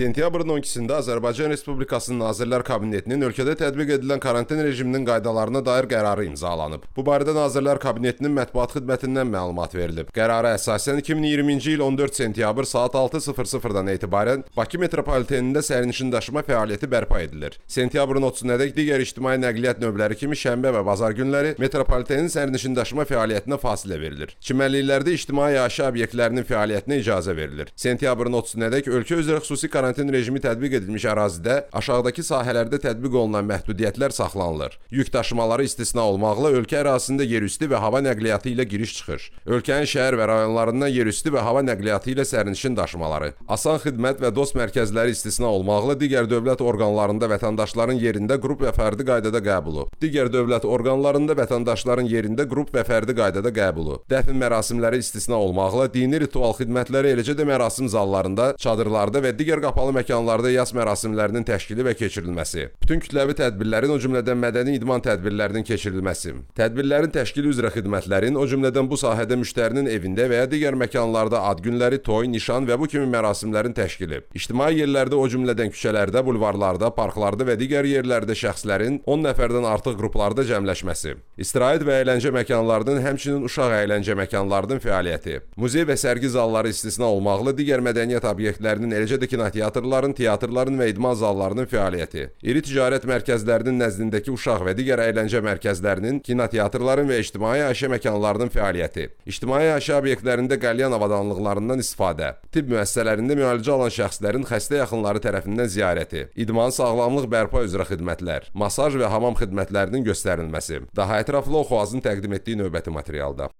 sentyabrın 12-də Azərbaycan Respublikasının Nazirlər Kabinetinin ölkədə tətbiq edilən karantin rejiminin qaydalarına dair qərarı imzalanıb. Bu barədə Nazirlər Kabinetinin mətbuat xidmətindən məlumat verilib. Qərara əsasən 2020-ci il 14 sentyabr saat 6:00-dan etibarən Bakı metropolitenində sərnişin daşıma fəaliyyəti bərpa edilir. Sentyabrın 30-nadək digər ictimai nəqliyyat növləri kimi şənbə və bazar günləri metropolitenin sərnişin daşıma fəaliyyətinə fasilə verilir. Çimərliklərdə ictimai yaşayış obyektlərinin fəaliyyətinə icazə verilir. Sentyabrın 30-nadək ölkə üzrə xüsusi karantin karantin rejimi tətbiq edilmiş ərazidə aşağıdakı sahələrdə tətbiq olunan məhdudiyyətlər saxlanılır. Yük daşımaları istisna olmaqla ölkə ərazisində yerüstü və hava nəqliyyatı ilə giriş-çıxış, ölkənin şəhər və rayonlarından yerüstü və hava nəqliyyatı ilə sərnişin daşımaları, asan xidmət və dost mərkəzləri istisna olmaqla digər dövlət orqanlarında vətəndaşların yerində qrup və fərdi qaydada qəbulu, digər dövlət orqanlarında vətəndaşların yerində qrup və fərdi qaydada qəbulu, dəfn mərasimləri istisna olmaqla dini ritual xidmətləri eləcə də mərasim zallarında, çadırlarda və digər qapalı məkanlarda yas mərasimlərinin təşkili və keçirilməsi, bütün kütləvi tədbirlərin, o cümlədən mədəni idman tədbirlərinin keçirilməsi, tədbirlərin təşkili üzrə xidmətlərin, o cümlədən bu sahədə müştərinin evində və ya digər məkanlarda ad günləri, toy, nişan və bu kimi mərasimlərin təşkili, ictimai yerlərdə, o cümlədən küçələrdə, bulvarlarda, parklarda və digər yerlərdə şəxslərin 10 nəfərdən artıq qruplarda cəmləşməsi, istirahət və əyləncə məkanlarının, həmçinin uşaq əyləncə məkanlarının fəaliyyəti, muzey və sərgi zalları istisna olmaqla digər mədəniyyət obyektlərinin, eləcə də kinoteatrların kinoteatrların, teatrların və idman zallarının fəaliyyəti, iri ticarət mərkəzlərinin nəzdindəki uşaq və digər əyləncə mərkəzlərinin, kinoteatrların və ictimai yaşayış məkanlarının fəaliyyəti, ictimai yaşayış obyektlərində qəlyan avadanlıqlarından istifadə, tibb müəssisələrində müalicə alan şəxslərin xəstə yaxınları tərəfindən ziyarəti, idman sağlamlıq bərpa üzrə xidmətlər, masaj və hamam xidmətlərinin göstərilməsi. Daha ətraflı Oxuazın təqdim etdiyi növbəti materialda.